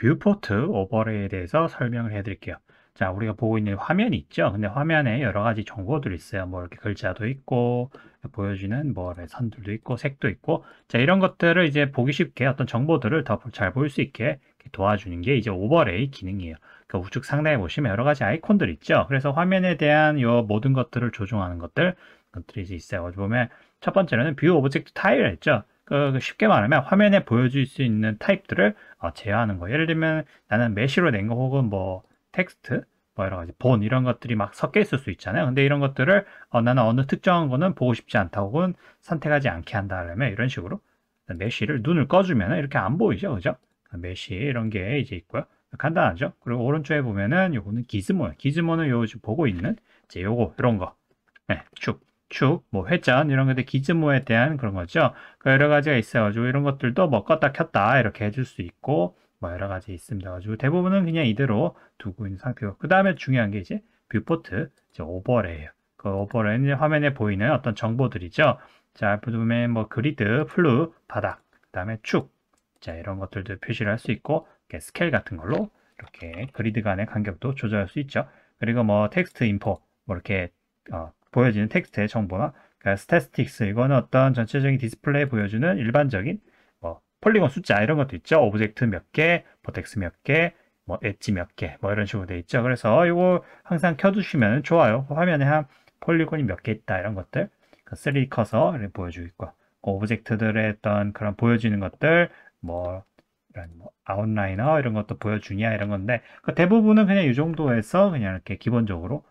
뷰포트 오버레이에 대해서 설명을 해드릴게요. 자, 우리가 보고 있는 화면이 있죠? 근데 화면에 여러 가지 정보들이 있어요. 뭐 이렇게 글자도 있고, 보여주는 뭐 선들도 있고, 색도 있고. 자, 이런 것들을 이제 보기 쉽게 어떤 정보들을 더 잘 볼 수 있게 도와주는 게 이제 오버레이 기능이에요. 그 우측 상단에 보시면 여러 가지 아이콘들 있죠? 그래서 화면에 대한 요 모든 것들을 조종하는 것들, 것들이 이제 있어요. 어디 보면 첫 번째로는 뷰 오브젝트 타일 했죠? 어, 쉽게 말하면 화면에 보여줄 수 있는 타입들을 어, 제어하는 거. 예를 들면 나는 메시로 낸 거 혹은 뭐 텍스트, 뭐 여러 가지 본 이런 것들이 막 섞여 있을 수 있잖아요. 근데 이런 것들을 어, 나는 어느 특정한 거는 보고 싶지 않다 혹은 선택하지 않게 한다 하려면 이런 식으로 메시를 눈을 꺼주면 이렇게 안 보이죠, 그죠? 아, 메시 이런 게 이제 있고요. 간단하죠. 그리고 오른쪽에 보면은 요거는 기즈모 기즈모는 요지 보고 있는 이제 요거 이런 거, 네, 축. 축, 뭐 회전 이런 것들 기즈모에 대한 그런 거죠. 그러니까 여러 가지가 있어가지고 이런 것들도 뭐 껐다 켰다 이렇게 해줄 수 있고 뭐 여러 가지 있습니다. 가지고 대부분은 그냥 이대로 두고 있는 상태고 그 다음에 중요한 게 이제 뷰포트 이제 오버레이예요. 그 오버레이는 화면에 보이는 어떤 정보들이죠. 자, 보면 뭐 그리드, 플루, 바닥, 그 다음에 축, 자 이런 것들도 표시를 할 수 있고 이렇게 스케일 같은 걸로 이렇게 그리드 간의 간격도 조절할 수 있죠. 그리고 뭐 텍스트 인포, 뭐 이렇게 어, 보여지는 텍스트의 정보나 그러니까 스태틱스 이거는 어떤 전체적인 디스플레이 보여주는 일반적인 뭐 폴리곤 숫자 이런 것도 있죠. 오브젝트 몇 개, 버텍스 몇 개, 뭐 엣지 몇 개, 뭐 이런 식으로 돼 있죠. 그래서 이거 항상 켜두시면 좋아요. 화면에 한 폴리곤이 몇 개 있다 이런 것들 3D 그 커서 보여주고 있고 오브젝트들의 그 어떤 그런 보여지는 것들 뭐 이런 뭐 아웃라이너 이런 것도 보여주냐 이런 건데 그 대부분은 그냥 이 정도에서 그냥 이렇게 기본적으로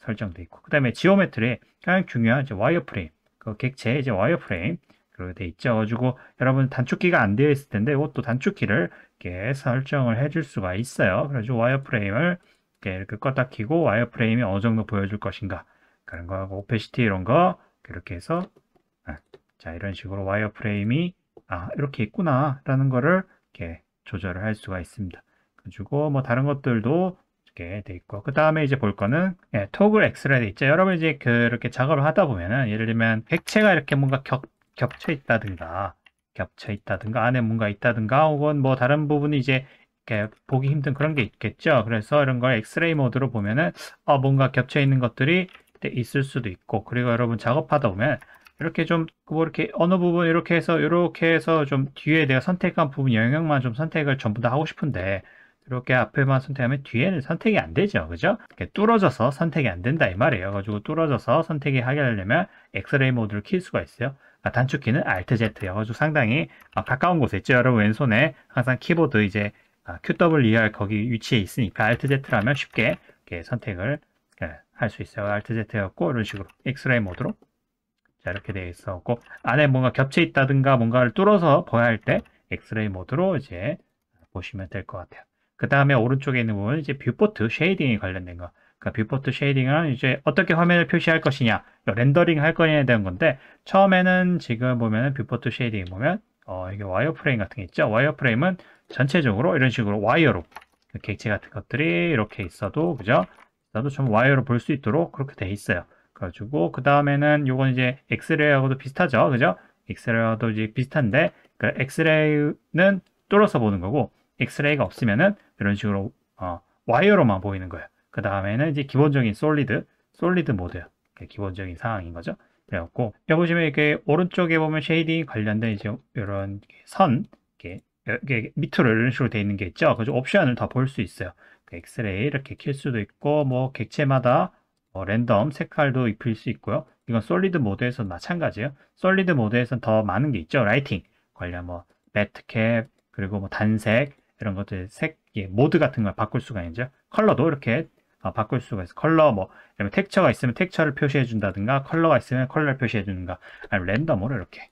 설정돼 있고 그 다음에 지오메트리의 가장 중요한 이제 와이어프레임 그 객체 이제 와이어프레임 그렇게 돼 있죠 가지고 여러분 단축키가 안 되어 있을 텐데 이것도 단축키를 이렇게 설정을 해줄 수가 있어요 그래서 와이어프레임을 이렇게, 이렇게 껐다 키고 와이어프레임이 어느 정도 보여줄 것인가 그런 거하고 오페시티 이런 거 이렇게 해서 아, 자 이런 식으로 와이어프레임이 아 이렇게 있구나 라는 거를 이렇게 조절을 할 수가 있습니다 가지고 뭐 다른 것들도 이렇게 돼 있고 그 다음에 이제 볼 거는 예, 토글 엑스라이 돼 있죠. 여러분 이제 그렇게 작업을 하다 보면은 예를 들면 객체가 이렇게 뭔가 겹, 겹쳐 있다든가 겹쳐 있다든가 안에 뭔가 있다든가 혹은 뭐 다른 부분이 이제 이렇게 보기 힘든 그런 게 있겠죠. 그래서 이런 걸 엑스레이 모드로 보면은 어, 뭔가 겹쳐 있는 것들이 있을 수도 있고 그리고 여러분 작업하다 보면 이렇게 좀뭐 그 이렇게 어느 부분 이렇게 해서 이렇게 해서 좀 뒤에 내가 선택한 부분 영역만 좀 선택을 전부 다 하고 싶은데 이렇게 앞에만 선택하면 뒤에는 선택이 안 되죠. 그죠? 이렇게 뚫어져서 선택이 안 된다 이 말이에요. 가지고 뚫어져서 선택이 하게 하려면 엑스레이 모드를 킬 수가 있어요. 아, 단축키는 Alt Z여 가지고 상당히 아, 가까운 곳에 있죠. 여러분 왼손에 항상 키보드 이제 아, QWER 거기 위치에 있으니까 그 Alt Z라면 쉽게 이렇게 선택을 예, 할수 있어요. Alt Z였고 이런 식으로 엑스레이 모드로 자 이렇게 되어 있었고 안에 뭔가 겹쳐 있다든가 뭔가를 뚫어서 보야 할 때 엑스레이 모드로 이제 보시면 될 것 같아요. 그 다음에 오른쪽에 있는 부분 이제 뷰포트 쉐이딩에 관련된 거. 그 뷰포트 쉐이딩은 이제 어떻게 화면을 표시할 것이냐, 렌더링 할 거냐에 대한 건데 처음에는 지금 보면 뷰포트 쉐이딩 보면 어, 이게 와이어프레임 같은 게 있죠. 와이어프레임은 전체적으로 이런 식으로 와이어로 객체 같은 것들이 이렇게 있어도 그죠? 나도 좀 와이어로 볼 수 있도록 그렇게 돼 있어요. 그래가지고 그 다음에는 요건 이제 엑스레이하고도 비슷하죠, 그죠? 엑스레이하고도 이제 비슷한데 그 엑스레이는 뚫어서 보는 거고 엑스레이가 없으면은 이런 식으로 어, 와이어로만 보이는 거예요. 그 다음에는 이제 기본적인 솔리드, 솔리드 모드 기본적인 상황인 거죠. 그래갖고 여기 보시면 이렇게 오른쪽에 보면 쉐이딩 관련된 이제 이런 선 이렇게, 이렇게 밑으로 이런 식으로 되어 있는 게 있죠. 그래 옵션을 다볼수 있어요. 그 엑스레이 이렇게 킬 수도 있고 뭐 객체마다 뭐 랜덤 색깔도 입힐 수 있고요. 이건 솔리드 모드에서 마찬가지예요. 솔리드 모드에서는 더 많은 게 있죠. 라이팅 관련 뭐 매트캡 그리고 뭐 단색 이런 것들 색, 예, 모드 같은 걸 바꿀 수가 있죠. 컬러도 이렇게 어, 바꿀 수가 있어. 컬러 뭐, 그다음 텍처가 있으면 텍처를 표시해 준다든가, 컬러가 있으면 컬러를 표시해 주는가, 아니면 랜덤으로 이렇게.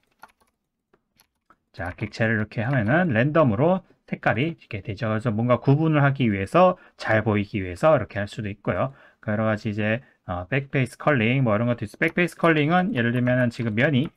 자, 객체를 이렇게 하면은 랜덤으로 색깔이 이렇게 되죠. 그래서 뭔가 구분을 하기 위해서 잘 보이기 위해서 이렇게 할 수도 있고요. 그 여러 가지 이제 어, 백페이스 컬링 뭐 이런 것도 있어. 백페이스 컬링은 예를 들면은 지금 면이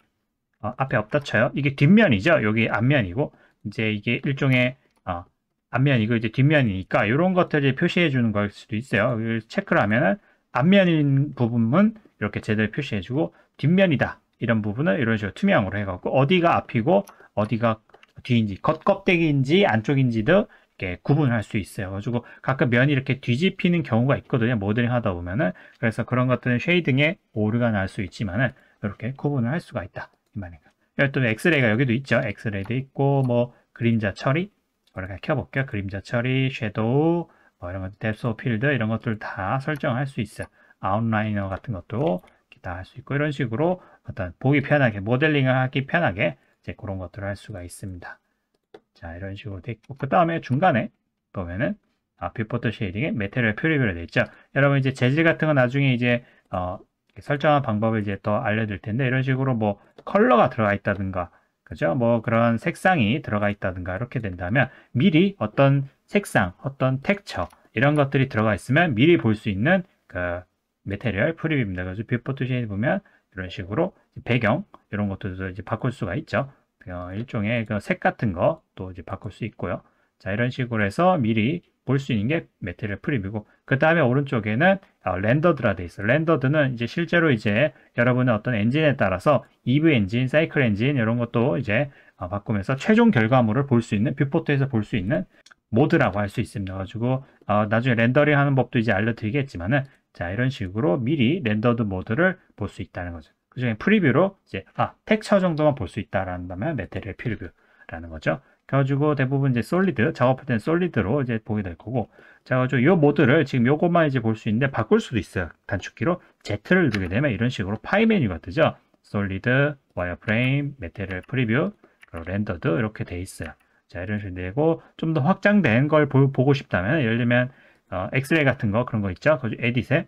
어, 앞에 없다 쳐요. 이게 뒷면이죠. 여기 앞면이고 이제 이게 일종의 어, 앞면이고 이제 뒷면이니까 이런 것들을 표시해 주는 걸 수도 있어요. 그 체크를 하면은 앞면인 부분은 이렇게 제대로 표시해 주고 뒷면이다 이런 부분을 이런 식으로 투명으로 해갖고 어디가 앞이고 어디가 뒤인지 겉껍데기인지 안쪽인지도 이렇게 구분할 수 있어요. 가지고 가끔 면이 이렇게 뒤집히는 경우가 있거든요. 모델링 하다 보면은 그래서 그런 것들은 쉐이딩에 오류가 날 수 있지만은 이렇게 구분을 할 수가 있다 이 말입니다. 또 엑스레이가 여기도 있죠. 엑스레이도 있고 뭐 그림자 처리 뭐랄까 켜볼게요. 그림자 처리, 섀도우, 뭐 이런 것, 뎁스 필드 이런 것들 다 설정할 수 있어요. 아웃라이너 같은 것도 다 할 수 있고 이런 식으로 어떤 보기 편하게 모델링을 하기 편하게 이제 그런 것들을 할 수가 있습니다. 자 이런 식으로 돼고그 다음에 중간에 보면은 아, 뷰포트 쉐이딩에 메테리얼 퓨리뷰로 되어 있죠. 여러분 이제 재질 같은 거 나중에 이제 어, 설정한 방법을 이제 더 알려드릴 텐데 이런 식으로 뭐 컬러가 들어가 있다든가 그죠? 뭐 그런 색상이 들어가 있다든가 이렇게 된다면 미리 어떤 색상, 어떤 텍처 이런 것들이 들어가 있으면 미리 볼 수 있는 그 메테리얼 프리뷰입니다. 그래서 비포트 쉐인 보면 이런 식으로 배경 이런 것들도 이제 바꿀 수가 있죠. 어, 일종의 그 색 같은 거 또 이제 바꿀 수 있고요. 자 이런 식으로 해서 미리 볼수 있는 게 메테리얼 프리뷰고 그 다음에 오른쪽에는 어, 렌더드라 돼 있어요. 렌더드는 이제 실제로 이제 여러분의 어떤 엔진에 따라서 EV 엔진, 사이클 엔진 이런 것도 이제 어, 바꾸면서 최종 결과물을 볼 수 있는 뷰포트에서 볼 수 있는 모드라고 할 수 있습니다. 가지고 어, 나중에 렌더링 하는 법도 이제 알려드리겠지만은 자 이런 식으로 미리 렌더드 모드를 볼 수 있다는 거죠. 그중에 프리뷰로 이제 아 텍스처 정도만 볼 수 있다라는 다면 메테리얼 프리뷰라는 거죠. 그래 가지고 대부분 이제 솔리드 작업할 때는 솔리드로 이제 보게 될 거고 자 가지고 요 모드를 지금 요것만 이제 볼 수 있는데 바꿀 수도 있어요 단축키로 Z를 누르게 되면 이런 식으로 파이 메뉴가 뜨죠 솔리드 와이어프레임 메테리얼 프리뷰 그리고 렌더드 이렇게 돼 있어요 자 이런 식으로 되고 좀 더 확장된 걸 보, 고 싶다면 예를 들면 어, 엑스레이 같은 거 그런 거 있죠 그래 에딧에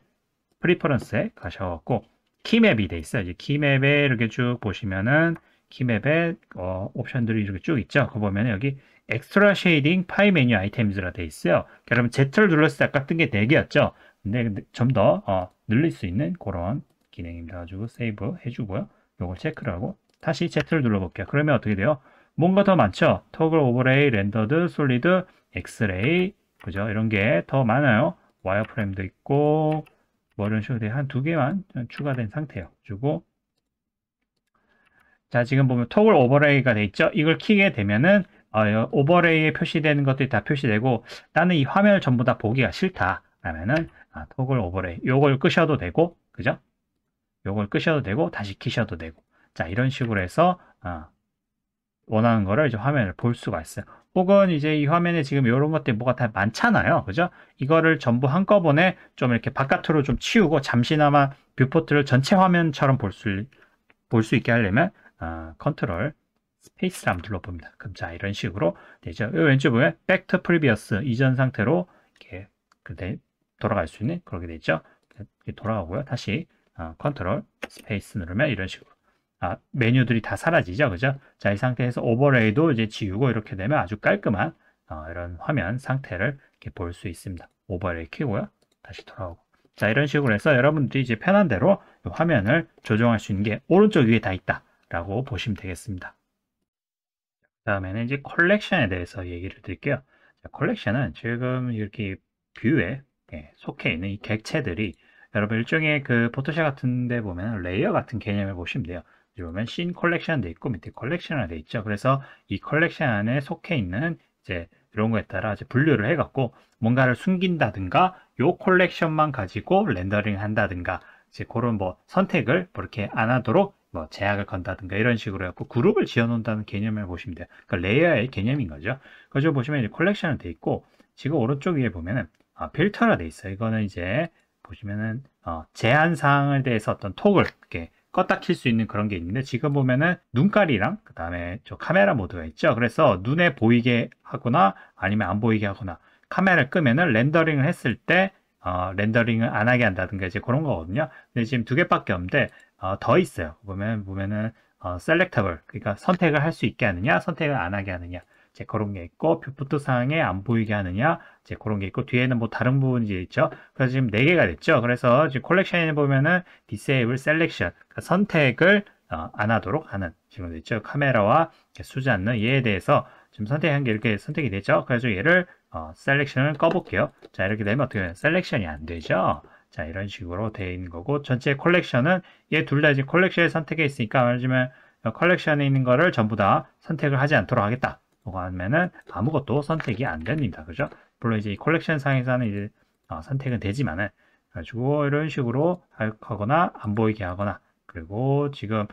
프리퍼런스에 가셔갖고 키맵이 돼 있어요 이제 키맵에 이렇게 쭉 보시면은 키맵에 어, 옵션들이 이렇게 쭉 있죠. 그 보면 여기 엑스트라 쉐이딩 파이 메뉴 아이템즈라 돼 있어요. 그러면 z 를 눌렀을 때 아까 뜬 게 4개였죠. 근데 좀더 어, 늘릴 수 있는 그런 기능입니다. 가지고 세이브 해주고요. 요걸 체크를 하고 다시 z 를 눌러볼게요. 그러면 어떻게 돼요? 뭔가 더 많죠? 토글 오버레이, 렌더드, 솔리드, 엑스레이, 그죠? 이런 게 더 많아요. 와이어프레임도 있고, 뭐 이런 식으로 한두 개만 추가된 상태예요. 주고 자 지금 보면 토글 오버레이가 돼 있죠 이걸 키게 되면은 어, 오버레이에 표시되는 것들이 다 표시되고 나는 이 화면을 전부 다 보기가 싫다 라면은 아, 토글 오버레이 요걸 끄셔도 되고 그죠 요걸 끄셔도 되고 다시 키셔도 되고 자 이런 식으로 해서 어, 원하는 거를 이제 화면을 볼 수가 있어요 혹은 이제 이 화면에 지금 이런 것들이 뭐가 다 많잖아요 그죠 이거를 전부 한꺼번에 좀 이렇게 바깥으로 좀 치우고 잠시나마 뷰포트를 전체 화면처럼 볼 수 볼수 볼수 있게 하려면 어, 컨트롤 스페이스를 한번 둘러봅니다. 그럼 자 이런 식으로 되죠. 네, 왼쪽 보면 back to previous 이전 상태로 이렇게 돌아갈 수 있는 그렇게 되죠. 돌아가고요. 다시 어, 컨트롤 스페이스 누르면 이런 식으로 아, 메뉴들이 다 사라지죠. 그죠? 자, 이 상태에서 오버레이도 이제 지우고 이렇게 되면 아주 깔끔한 어, 이런 화면 상태를 이렇게 볼 수 있습니다. 오버레이 키고요. 다시 돌아오고. 자, 이런 식으로 해서 여러분들이 이제 편한 대로 화면을 조정할 수 있는 게 오른쪽 위에 다 있다. 라고 보시면 되겠습니다. 그 다음에는 이제 컬렉션에 대해서 얘기를 드릴게요. 자, 컬렉션은 지금 이렇게 뷰에 예, 속해 있는 이 객체들이 여러분 일종의 그 포토샵 같은 데 보면 레이어 같은 개념을 보시면 돼요. 보면 씬 컬렉션 도 있고 밑에 컬렉션 돼 있죠. 그래서 이 컬렉션 안에 속해 있는 이제 이런 거에 따라 이제 분류를 해갖고 뭔가를 숨긴다든가 요 컬렉션만 가지고 렌더링 한다든가 이제 그런 뭐 선택을 그렇게안 뭐 하도록 뭐 제약을 건다든가 이런 식으로 해갖고 그룹을 지어놓는다는 개념을 보시면 돼요. 그러니까 레이어의 개념인 거죠. 그죠 보시면 이제 컬렉션은 돼 있고 지금 오른쪽 위에 보면은 아, 필터가 돼 있어요. 이거는 이제 보시면은 어, 제한 사항에 대해서 어떤 톡을 이렇게 껐다 킬 수 있는 그런 게 있는데 지금 보면은 눈깔이랑 그 다음에 저 카메라 모드가 있죠. 그래서 눈에 보이게 하거나 아니면 안 보이게 하거나 카메라를 끄면은 렌더링을 했을 때 어, 렌더링을 안 하게 한다든가 이제 그런 거거든요. 근데 지금 두 개밖에 없는데 어, 더 있어요. 보면 보면은 어, selectable 그러니까 선택을 할 수 있게 하느냐, 선택을 안 하게 하느냐. 이제 그런 게 있고 뷰포트 상에안 보이게 하느냐 이제 그런 게 있고 뒤에는 뭐 다른 부분이 있죠 그래서 지금 4개가 됐죠 그래서 지금 콜렉션에 보면은 disable selection 그러니까 선택을 어, 안 하도록 하는 지금 됐죠 카메라와 수지 않는 얘에 대해서 지금 선택한 게 이렇게 선택이 되죠 그래서 얘를 어, i o n 을 꺼볼게요 자 이렇게 되면 어떻게 되면 냐 셀렉션이 안 되죠 자 이런 식으로 되어 있는 거고 전체 컬렉션은 얘 둘 다 이제 컬렉션의 선택해 있으니까 말하자면 컬렉션에 있는 거를 전부 다 선택을 하지 않도록 하겠다. 라고 하면은 아무것도 선택이 안 됩니다. 그죠? 물론 이제 이 컬렉션 상에서는 이제 어, 선택은 되지만은 가지고 이런 식으로 하거나 안 보이게 하거나 그리고 지금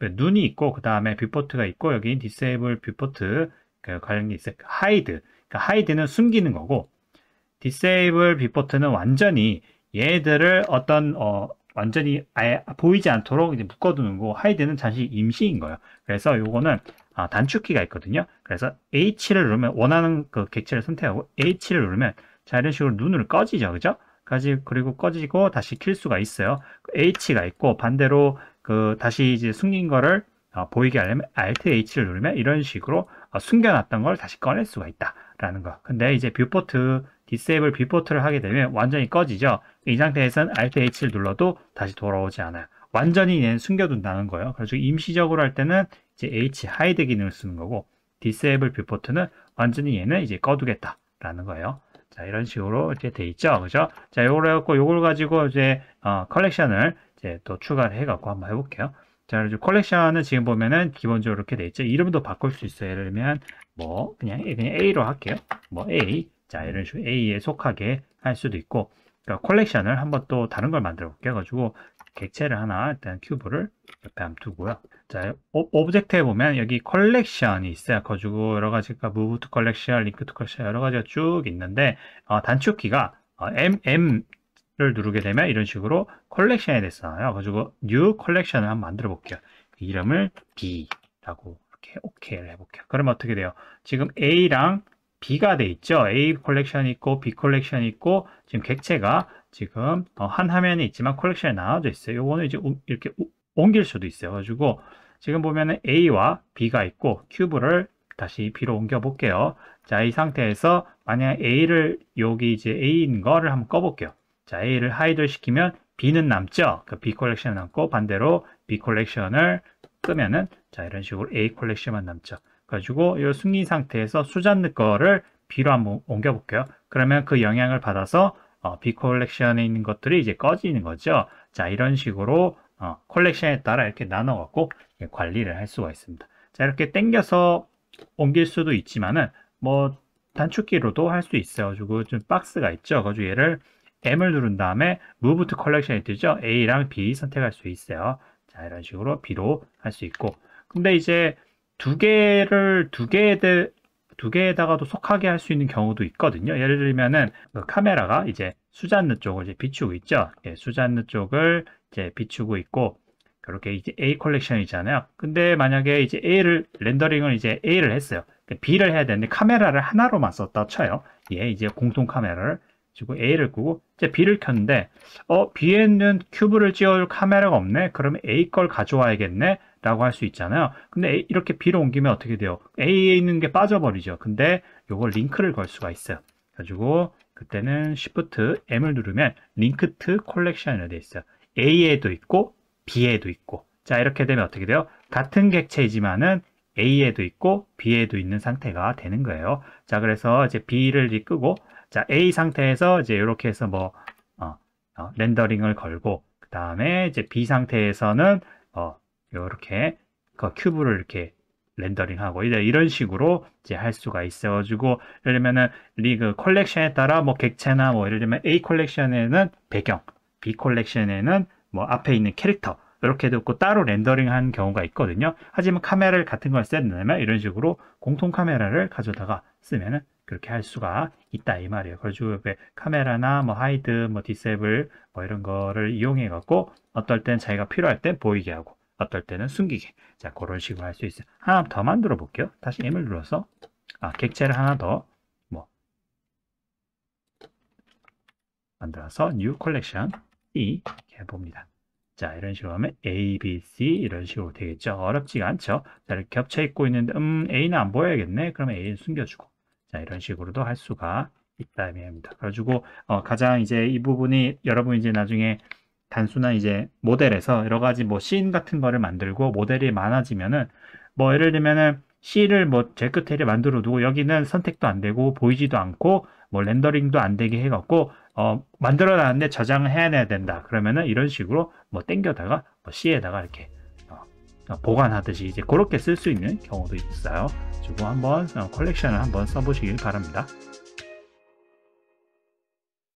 눈이 있고 그 다음에 뷰포트가 있고 여기 디세이블 뷰포트 그 관련이 있어요. 하이드 e 그러니까 h i d 는 숨기는 거고 디세이블 뷰포트는 완전히 얘들을 어떤 어, 완전히 아예 보이지 않도록 이제 묶어두는 거 하이드는 잠시 임시인 거예요. 그래서 요거는 아, 단축키가 있거든요. 그래서 H를 누르면 원하는 그 객체를 선택하고 H를 누르면 자 이런 식으로 눈을 꺼지죠, 그죠? 그리고 꺼지고 다시 킬 수가 있어요. H가 있고 반대로 그 다시 이제 숨긴 거를 어, 보이게 하려면 Alt H를 누르면 이런 식으로 어, 숨겨놨던 걸 다시 꺼낼 수가 있다라는 거. 근데 이제 뷰포트 disable 비포트를 하게 되면 완전히 꺼지죠. 이 상태에서는 Alt H를 눌러도 다시 돌아오지 않아요. 완전히 얘는 숨겨둔다는 거예요. 그래서 임시적으로 할 때는 이제 H hide 기능을 쓰는 거고 disable v e w o r t 는 완전히 얘는 이제 꺼두겠다라는 거예요. 자 이런 식으로 이렇게 돼 있죠, 그죠? 자 요걸 해갖고 요걸 가지고 이제 어, 컬렉션을 이제 또 추가를 해갖고 한번 해볼게요. 자그래 컬렉션은 지금 보면은 기본적으로 이렇게 돼 있죠. 이름도 바꿀 수 있어요. 예를 들면 뭐 그냥 그냥 A로 할게요. 뭐 A 자, 이런 식으로 A에 속하게 할 수도 있고, 그러니까 컬렉션을 한번 또 다른 걸 만들어 볼게요. 가지고 객체를 하나 일단 큐브를 옆에 한번 두고요. 자, 오, 브젝트에 보면 여기 컬렉션이 있어요. 가지고 여러 가지가 무브 투 컬렉션, 링크 투 컬렉션 여러 가지가 쭉 있는데 어, 단축키가 어, M M를 누르게 되면 이런 식으로 컬렉션이 됐어요. 가지고 new 컬렉션을 한번 만들어 볼게요. 이름을 B라고 이렇게 OK를 해볼게요. 그럼 어떻게 돼요? 지금 A랑 B가 돼 있죠. A 컬렉션 있고 B 컬렉션 있고 지금 객체가 지금 어, 한 화면에 있지만 컬렉션에 나눠져 있어요. 요거는 이제 이렇게 옮길 수도 있어요. 가지고 지금 보면은 A와 B가 있고 큐브를 다시 B로 옮겨 볼게요. 자, 이 상태에서 만약 A를 여기 이제 A인 거를 한번 꺼 볼게요. 자, A를 하이드 시키면 B는 남죠. 그 B 컬렉션 남고 반대로 B c 렉션을 끄면은 자, 이런 식으로 A 컬렉션만 남죠. 가지고 이 숨긴 상태에서 수잔느 거를 B로 한번 옮겨 볼게요. 그러면 그 영향을 받아서 어, B 컬렉션에 있는 것들이 이제 꺼지는 거죠. 자, 이런 식으로 어, 컬렉션에 따라 이렇게 나눠 갖고 관리를 할 수가 있습니다. 자, 이렇게 당겨서 옮길 수도 있지만은 뭐 단축키로도 할 수 있어요. 가지고 좀 박스가 있죠. 가지고 얘를 M을 누른 다음에 Move to Collection이 뜨죠. A랑 B 선택할 수 있어요. 자, 이런 식으로 B로 할 수 있고. 근데 이제 두 개를 두 개에 대두 개에다가도 속하게 할 수 있는 경우도 있거든요. 예를 들면은 그 카메라가 이제 수잔느 쪽을 이제 비추고 있죠. 예, 수잔느 쪽을 이제 비추고 있고 그렇게 이제 A 컬렉션이잖아요. 근데 만약에 이제 A를 렌더링을 이제 A를 했어요. 그러니까 B를 해야 되는데 카메라를 하나로만 썼다 쳐요. 예, 이제 공통 카메라를 지고 A를 끄고 이제 B를 켰는데 어 B에 는 큐브를 찍어줄 카메라가 없네 그러면 A 걸 가져와야겠네 라고 할 수 있잖아요 근데 A, 이렇게 B로 옮기면 어떻게 돼요 A에 있는 게 빠져버리죠 근데 요걸 링크를 걸 수가 있어요 그래 가지고 그때는 Shift M을 누르면 링크트 콜렉션이 돼 있어요 A에도 있고 B에도 있고 자 이렇게 되면 어떻게 돼요 같은 객체이지만은 A에도 있고 B에도 있는 상태가 되는 거예요 자 그래서 이제 B를 끄고 자, A 상태에서 이제 이렇게 해서 뭐 어, 어, 렌더링을 걸고 그 다음에 이제 B 상태에서는 어, 이렇게 그 큐브를 이렇게 렌더링하고 이제 이런 식으로 이제 할 수가 있어가지고 예를 들면은 리그 컬렉션에 따라 뭐 객체나 뭐 예를 들면 A 컬렉션에는 배경, B 컬렉션에는 뭐 앞에 있는 캐릭터 이렇게 듣고 따로 렌더링한 경우가 있거든요. 하지만 카메라를 같은 걸 쓰려면 이런 식으로 공통 카메라를 가져다가 쓰면은 그렇게 할 수가 있다 이 말이에요. 그래가왜 카메라나 뭐 하이드, 뭐디셉을뭐 뭐 이런 거를 이용해 갖고 어떨 땐 자기가 필요할 때 보이게 하고 어떨 때는 숨기게. 자 그런 식으로 할 수 있어요. 하나 더 만들어 볼게요. 다시 M을 눌러서 아 객체를 하나 더 뭐 만들어서 New Collection E 이렇게 해봅니다. 자 이런 식으로 하면 A, B, C 이런 식으로 되겠죠. 어렵지가 않죠. 자 이렇게 겹쳐 있고 있는데 음 A는 안 보여야겠네. 그러면 a 는 숨겨주고 자, 이런 식으로도 할 수가 있다 의미입니다. 그래가지고 어, 가장 이제 이 부분이 여러분 이제 나중에 단순한 이제 모델에서 여러 가지 뭐 씬 같은 거를 만들고 모델이 많아지면은 뭐 예를 들면은 C를 뭐제끝에 만들어 두고 여기는 선택도 안 되고 보이지도 않고 뭐 렌더링도 안 되게 해갖고 어 만들어 놨는데 저장을 해야 된다 그러면은 이런 식으로 뭐 땡겨다가 뭐 C에다가 이렇게 어, 보관하듯이 이제 그렇게 쓸 수 있는 경우도 있어요. 그리고 한번 어, 컬렉션을 한번 써보시길 바랍니다.